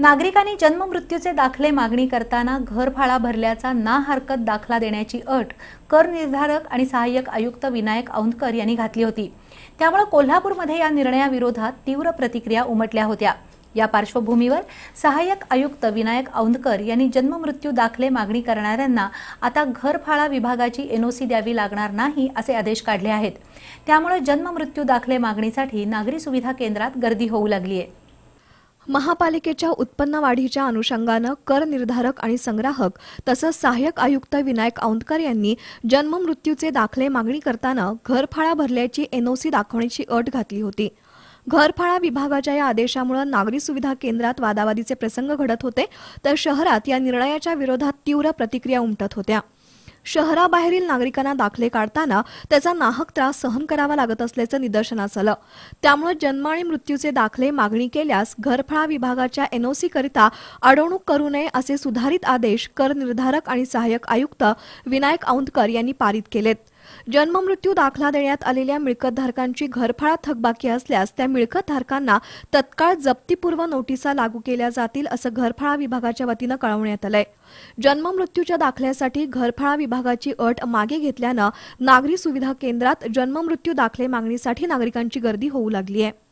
नागरिकांनी जन्ममृत्यूचे दाखले मागणी करताना घरफाळा भरल्याचा ना हरकत दाखला देण्याची अट कर निर्धारक आणि सहाय्यक आयुक्त विनायक औंधकर यांनी घातली होती त्यामुळे कोल्हापूरमध्ये या निर्णयाविरोधात तीव्र प्रतिक्रिया उमटल्या होत्या या पार्श्वभूमीवर सहाय्यक आयुक्त विनायक औंधकर यांनी जन्ममृत्यू दाखले मागणी करणाऱ्यांना आता घरफाळा विभागाची एनओसी द्यावी लागणार नाही असे आदेश काढले आहेत त्यामुळे जन्ममृत्यू दाखले मागणीसाठी नागरी सुविधा केंद्रात गर्दी होऊ लागली आहे महापालिकेच्या उत्पन्न वाढीच्या अनुषंगानं कर निर्धारक आणि संग्राहक तसंच सहाय्यक आयुक्त विनायक औंदकर यांनी जन्ममृत्यूचे दाखले मागणी करताना घरफाळा भरल्याची एनओसी दाखवण्याची अट घातली होती घरफाळा विभागाच्या या आदेशामुळे नागरी सुविधा केंद्रात वादावादीचे प्रसंग घडत होते तर शहरात या निर्णयाच्या विरोधात तीव्र प्रतिक्रिया उमटत होत्या शहराबाहेरील नागरिकांना दाखले काढताना त्याचा नाहक त्रास सहन करावा लागत असल्याचं निदर्शनास आलं त्यामुळे जन्म आणि मृत्यूचे दाखले मागणी केल्यास घरफळा विभागाच्या एनओसी करिता अडवणूक करू नये असे सुधारित आदेश कर निर्धारक आणि सहाय्यक आयुक्त विनायक औंदकर यांनी पारित केलेत जन्ममृत्यू दाखला देण्यात आलेल्या मिळकतधारकांची घरफळा थकबाकी असल्यास त्या मिळकतधारकांना तत्काळ जप्तीपूर्व नोटिसा लागू केल्या जातील असं घरफळा विभागाच्या वतीनं कळवण्यात आलंय जन्ममृत्यूच्या दाखल्यासाठी घरफळा विभागाची अट मागे घेतल्यानं नागरी सुविधा केंद्रात जन्ममृत्यू दाखले मागणीसाठी नागरिकांची गर्दी होऊ लागली आहे